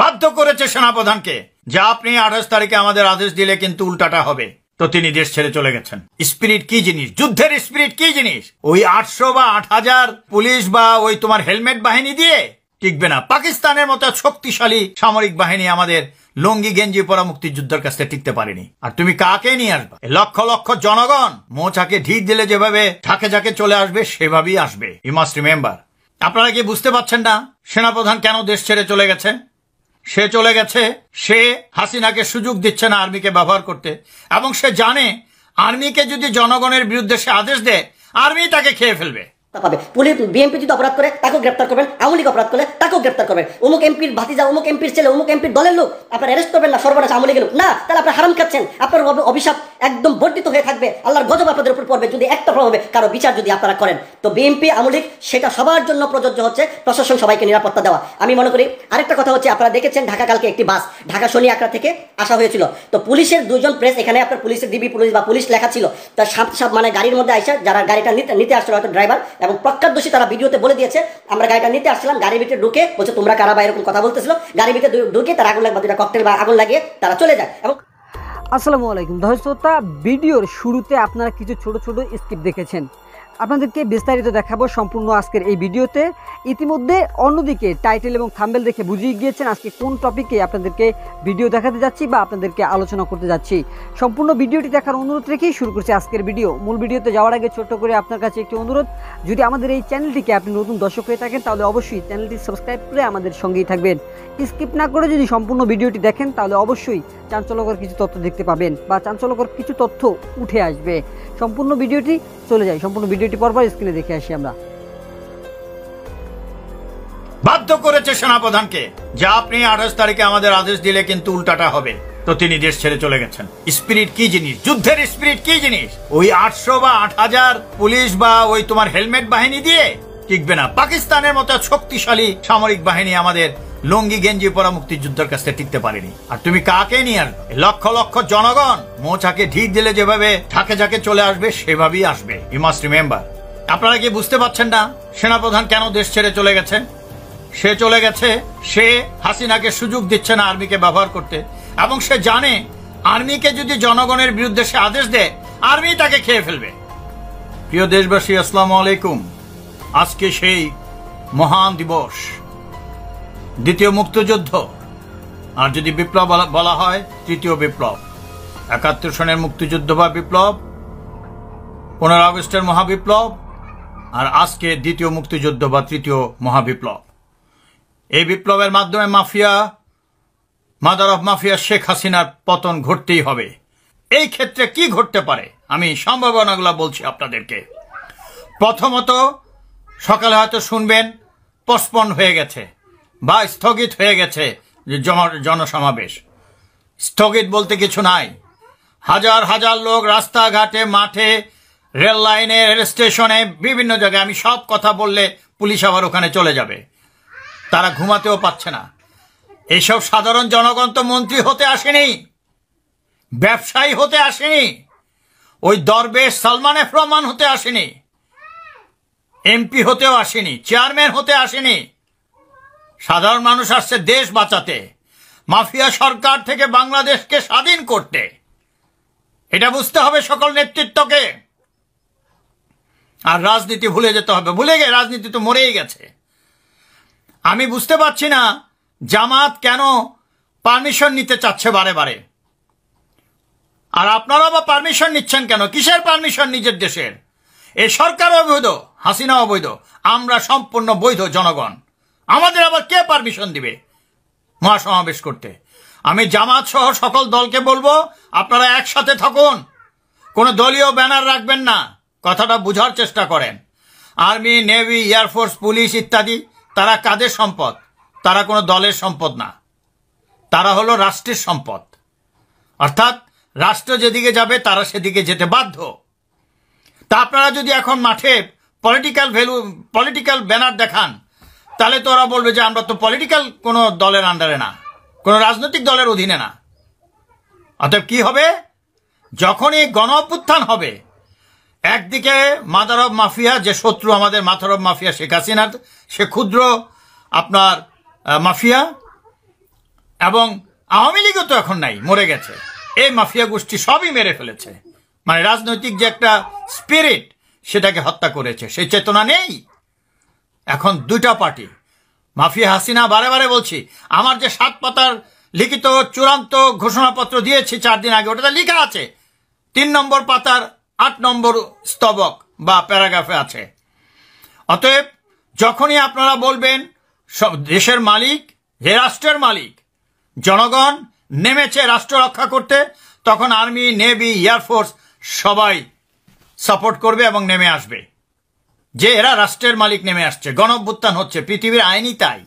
বাধ্য করেছে সেনাপ্রধানকে যে আপনি আঠাশ তারিখে আমাদের আদেশ দিলে কিন্তু উল্টাটা হবে তো তিনি দেশ ছেড়ে চলে গেছেন স্পিরিট কি জিনিস যুদ্ধের স্পিরিট কি জিনিস ওই আটশো বা আট হাজার পুলিশ বা ওই তোমার হেলমেট বাহিনী দিয়ে টিকবে না পাকিস্তানের মতো শক্তিশালী সামরিক বাহিনী আমাদের লঙ্গি গেঞ্জি পরা যুদ্ধের কাছে টিকতে পারেনি আর তুমি কাকে নিয়ে আসবে লক্ষ লক্ষ জনগণ মোচাকে ঢিক দিলে যেভাবে ঝাঁকে ঝাঁকে চলে আসবে সেভাবেই আসবে ইউ মাস্ট রিমেম্বার আপনারা কি বুঝতে পারছেন না সেনাপ্রধান কেন দেশ ছেড়ে চলে গেছে সে চলে গেছে সে হাসিনাকে সুযোগ দিচ্ছে না আর্মিকে ব্যবহার করতে এবং সে জানে আর্মিকে যদি জনগণের বিরুদ্ধে সে আদেশ দেয় আর্মি তাকে খেয়ে ফেলবে পাবে পুলিশ যদি অপরাধ করে তাকেও গ্রেপ্তার করবেন আওয়ামী লীগ অপরাধ করলে তাকেও গ্রেপ্তার করবেন অমুক এমপির ভাতিজা অমুক এমপির ছেলে অমুক এমপির দলের লোক আপনার অ্যারেস্ট করবেন না সর্বনাশ আওয়ামী লীগের লোক না তাহলে আপনার হারাম খাচ্ছেন আপনার অভিশাপ একদম বর্ধিত হয়ে থাকবে আল্লাহর গজব আপনাদের উপর পড়বে যদি একটা কারো বিচার যদি আপনারা করেন তো আওয়ামী লীগ সেটা সবার জন্য প্রযোজ্য হচ্ছে প্রশাসন সবাইকে নিরাপত্তা দেওয়া আমি মনে করি আরেকটা কথা হচ্ছে আপনারা দেখেছেন ঢাকা কালকে একটি বাস ঢাকা শনি আকড়া থেকে আসা হয়েছিল তো পুলিশের দুজন প্রেস এখানে আপনার পুলিশের ডিবি পুলিশ বা পুলিশ লেখা ছিল তার সাপ সাপ মানে গাড়ির মধ্যে আসে যারা গাড়িটা নিতে নিতে আসছিল হয়তো ড্রাইভার এবং প্রজ্ঞাদোষী তারা ভিডিওতে বলে দিয়েছে আমরা গাড়িটা নিতে আসছিলাম গাড়ির ভিতরে ঢুকে বলছে তোমরা কারা বা এরকম কথা বলতেছিল গাড়ির ভিতরে ঢুকে তারা আগুন লাগবে দুটা ককটেল বা আগুন লাগিয়ে তারা চলে যায় এবং আসসালামু আলাইকুম ধর্ষতা ভিডিওর শুরুতে আপনারা কিছু ছোট ছোট স্ক্রিপ্ট দেখেছেন আপনাদেরকে বিস্তারিত দেখাবো সম্পূর্ণ আজকের এই ভিডিওতে ইতিমধ্যে অন্যদিকে টাইটেল এবং থাম্বেল দেখে বুঝিয়ে গিয়েছেন আজকে কোন টপিকে আপনাদেরকে ভিডিও দেখাতে যাচ্ছি বা আপনাদেরকে আলোচনা করতে যাচ্ছি সম্পূর্ণ ভিডিওটি দেখার অনুরোধ রেখেই শুরু করছি আজকের ভিডিও মূল ভিডিওতে যাওয়ার আগে ছোট্ট করে আপনার কাছে একটি অনুরোধ যদি আমাদের এই চ্যানেলটিকে আপনি নতুন দর্শক হয়ে থাকেন তাহলে অবশ্যই চ্যানেলটি সাবস্ক্রাইব করে আমাদের সঙ্গেই থাকবেন স্কিপ না করে যদি সম্পূর্ণ ভিডিওটি দেখেন তাহলে অবশ্যই চাঞ্চল্যকর কিছু তথ্য দেখতে পাবেন বা চাঞ্চল্যকর কিছু তথ্য উঠে আসবে সম্পূর্ণ ভিডিওটি চলে যায় সম্পূর্ণ ভিডিও দুইটি পরপর স্ক্রিনে দেখে আসি আমরা বাধ্য করেছে সেনাপ্রধানকে যে আপনি আঠাশ তারিখে আমাদের আদেশ দিলে কিন্তু উল্টাটা হবে তো তিনি দেশ ছেড়ে চলে গেছেন স্পিরিট কি জিনিস যুদ্ধের স্পিরিট কি জিনিস ওই আটশো বা আট হাজার পুলিশ বা ওই তোমার হেলমেট বাহিনী দিয়ে টিকবে না পাকিস্তানের মতো শক্তিশালী সামরিক বাহিনী আমাদের লঙ্গি গেঞ্জি পরা মুক্তিযুদ্ধের কাছে টিকতে পারেনি আর তুমি কাকে নিয়ে আসবে লক্ষ লক্ষ জনগণ মোছাকে ঢিক দিলে যেভাবে ঠাকে ঝাঁকে চলে আসবে সেভাবেই আসবে ইউ মাস্ট রিমেম্বার আপনারা কি বুঝতে পারছেন না সেনাপ্রধান কেন দেশ ছেড়ে চলে গেছে সে চলে গেছে সে হাসিনাকে সুযোগ দিচ্ছে না আর্মিকে ব্যবহার করতে এবং সে জানে আর্মিকে যদি জনগণের বিরুদ্ধে সে আদেশ দেয় আর্মি তাকে খেয়ে ফেলবে প্রিয় দেশবাসী আসসালাম আলাইকুম আজকে সেই মহান দিবস দ্বিতীয় মুক্তযুদ্ধ আর যদি বিপ্লব বলা হয় তৃতীয় বিপ্লব একাত্তর সনের মুক্তিযুদ্ধ বা বিপ্লব পনেরো আগস্টের মহাবিপ্লব আর আজকে দ্বিতীয় মুক্তিযুদ্ধ বা তৃতীয় মহাবিপ্লব এই বিপ্লবের মাধ্যমে mafia mother of mafia Sheikh হাসিনার পতন ঘটতেই হবে এই ক্ষেত্রে কি ঘটতে পারে আমি সম্ভাবনাগুলো বলছি আপনাদেরকে প্রথমত সকালে হয়তো শুনবেন পসপন হয়ে গেছে বা স্থগিত হয়ে গেছে জনসমাবেশ স্থগিত বলতে কিছু নাই হাজার হাজার লোক রাস্তাঘাটে মাঠে রেল লাইনে রেল স্টেশনে বিভিন্ন জায়গায় আমি সব কথা বললে পুলিশ আবার ওখানে চলে যাবে তারা ঘুমাতেও পাচ্ছে না এসব সাধারণ জনগণ তো মন্ত্রী হতে আসেনি ব্যবসায়ী হতে আসেনি ওই দরবেশ সালমান প্রমাণ হতে আসেনি এমপি হতেও আসেনি চেয়ারম্যান হতে আসেনি সাধারণ মানুষ আসছে দেশ বাঁচাতে মাফিয়া সরকার থেকে বাংলাদেশকে স্বাধীন করতে এটা বুঝতে হবে সকল নেতৃত্বকে আর রাজনীতি ভুলে যেতে হবে ভুলে গে রাজনীতি তো মরেই গেছে আমি বুঝতে পারছি না জামাত কেন পারমিশন নিতে চাচ্ছে বারে বারে আর আপনারা বা পারমিশন নিচ্ছেন কেন কিসের পারমিশন নিজের দেশের এ সরকার অবৈধ হাসিনা অবৈধ আমরা সম্পূর্ণ বৈধ জনগণ আমাদের আবার কে পারমিশন দিবে মহাসমাবেশ করতে আমি জামাত সহ সকল দলকে বলবো আপনারা একসাথে থাকুন কোনো দলীয় ব্যানার রাখবেন না কথাটা বুঝার চেষ্টা করেন আর্মি নেভি এয়ারফোর্স পুলিশ ইত্যাদি তারা কাদের সম্পদ তারা কোনো দলের সম্পদ না তারা হলো রাষ্ট্রের সম্পদ অর্থাৎ রাষ্ট্র যেদিকে যাবে তারা সেদিকে যেতে বাধ্য তা আপনারা যদি এখন মাঠে পলিটিক্যাল ভ্যালু পলিটিক্যাল ব্যানার দেখান তাহলে তো ওরা বলবে যে আমরা তো পলিটিক্যাল কোনো দলের আন্ডারে না কোনো রাজনৈতিক দলের অধীনে না অতএব কি হবে যখন এই গণ অভ্যুত্থান হবে একদিকে মাদারব মাফিয়া যে শত্রু আমাদের মাথারব মাফিয়া শেখ হাসিনার সে ক্ষুদ্র আপনার মাফিয়া এবং আওয়ামী লীগও তো এখন নাই মরে গেছে এই মাফিয়া গোষ্ঠী সবই মেরে ফেলেছে মানে রাজনৈতিক যে একটা স্পিরিট সেটাকে হত্যা করেছে সেই চেতনা নেই এখন দুটা পার্টি মাফিয়া হাসিনা বারে বারে বলছি আমার যে সাত পাতার লিখিত চূড়ান্ত ঘোষণাপত্র দিয়েছি চার দিন আগে ওটাতে লেখা আছে তিন নম্বর পাতার আট নম্বর স্তবক বা প্যারাগ্রাফে আছে অতএব যখনই আপনারা বলবেন সব দেশের মালিক যে রাষ্ট্রের মালিক জনগণ নেমেছে রাষ্ট্র রক্ষা করতে তখন আর্মি নেভি এয়ারফোর্স সবাই সাপোর্ট করবে এবং নেমে আসবে যে এরা রাষ্ট্রের মালিক নেমে আসছে গণভ্যুত্থান হচ্ছে পৃথিবীর আইনই তাই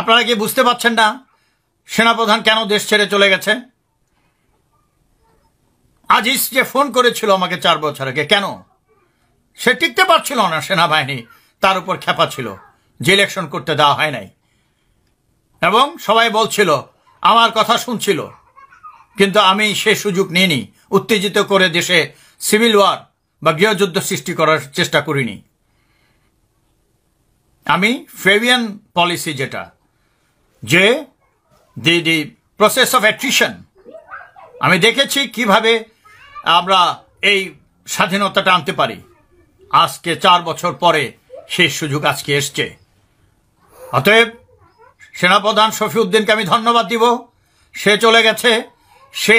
আপনারা কি বুঝতে পারছেন না সেনাপ্রধান কেন দেশ ছেড়ে চলে গেছে আজিজ যে ফোন করেছিল আমাকে চার বছর আগে কেন সে টিকতে পারছিল না সেনাবাহিনী তার উপর খেপা ছিল যে ইলেকশন করতে দেওয়া হয় নাই এবং সবাই বলছিল আমার কথা শুনছিল কিন্তু আমি সে সুযোগ নিইনি উত্তেজিত করে দেশে সিভিল ওয়ার বা গৃহযুদ্ধ সৃষ্টি করার চেষ্টা করিনি আমি ফেভিয়ান পলিসি যেটা যে the the process of attrition আমি দেখেছি কিভাবে আমরা এই স্বাধীনতাটা আনতে পারি আজকে চার বছর পরে সেই সুযোগ আজকে এসছে অতএব সেনাপ্রধান শফিউদ্দিনকে আমি ধন্যবাদ দিব সে চলে গেছে সে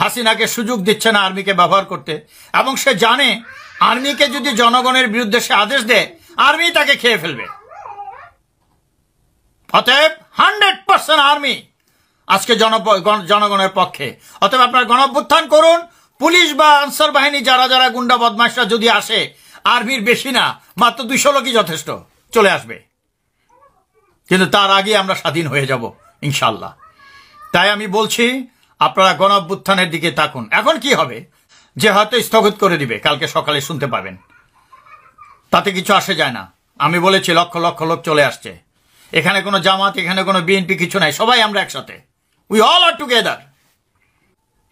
হাসিনাকে সুযোগ দিচ্ছে না আর্মিকে ব্যবহার করতে এবং সে জানে আর্মিকে যদি জনগণের বিরুদ্ধে সে আদেশ দেয় আর্মি তাকে খেয়ে ফেলবে অতএব হান্ড্রেড পার্সেন্ট আর্মি আজকে জনগণের পক্ষে অতএব আপনার গণভ্যুত্থান করুন পুলিশ বা আনসার বাহিনী যারা যারা গুন্ডা বদমাশরা যদি আসে আর্মির বেশি না মাত্র দুইশো লোকই যথেষ্ট চলে আসবে কিন্তু তার আগে আমরা স্বাধীন হয়ে যাব ইনশাল্লাহ তাই আমি বলছি আপনারা গণ অভ্যুত্থানের দিকে তাকুন এখন কি হবে যে হয়তো স্থগিত করে দিবে কালকে সকালে শুনতে পাবেন তাতে কিছু আসে যায় না আমি বলেছি লক্ষ লক্ষ লোক চলে আসছে এখানে কোনো জামাত এখানে কোনো বিএনপি কিছু নাই সবাই আমরা একসাথে উই অল আর টুগেদার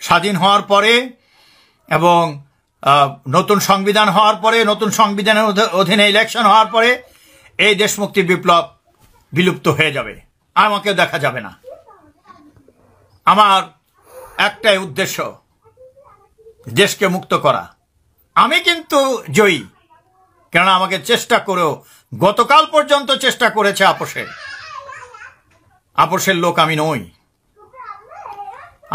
স্বাধীন হওয়ার পরে এবং নতুন সংবিধান হওয়ার পরে নতুন সংবিধানের অধীনে ইলেকশন হওয়ার পরে এই দেশমুক্তি বিপ্লব বিলুপ্ত হয়ে যাবে আমাকে দেখা যাবে না আমার একটাই উদ্দেশ্য দেশকে মুক্ত করা আমি কিন্তু জয়ী কেননা আমাকে চেষ্টা করেও গতকাল পর্যন্ত চেষ্টা করেছে আপোষের আপোষের লোক আমি নই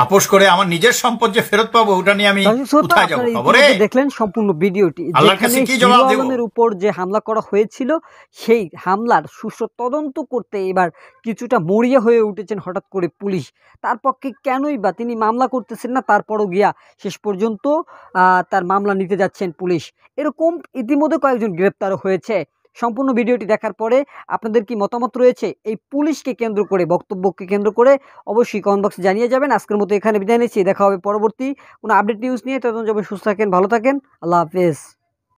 আপোষ করে আমার নিজের সম্পদ যে ফেরত পাবো ওটা নিয়ে আমি কোথায় যাব খবরে দেখলেন সম্পূর্ণ ভিডিওটি আল্লাহর কাছে কি জবাব দেব শিরোনামের উপর যে হামলা করা হয়েছিল সেই হামলার সুষ্ঠু তদন্ত করতে এবার কিছুটা মরিয়া হয়ে উঠেছেন হঠাৎ করে পুলিশ তার পক্ষে কেনই বা তিনি মামলা করতেছেন না তারপরও গিয়া শেষ পর্যন্ত তার মামলা নিতে যাচ্ছেন পুলিশ এরকম ইতিমধ্যে কয়েকজন গ্রেপ্তার হয়েছে সম্পূর্ণ ভিডিওটি দেখার পরে আপনাদের কি মতামত রয়েছে এই পুলিশকে কেন্দ্র করে বক্তব্যকে কেন্দ্র করে অবশ্যই কমেন্ট বক্সে জানিয়ে যাবেন আজকের মতো এখানে বিদায় নিচ্ছি দেখা হবে পরবর্তী কোনো আপডেট নিউজ নিয়ে তখন যাবে সুস্থ থাকেন ভালো থাকেন আল্লাহ হাফেজ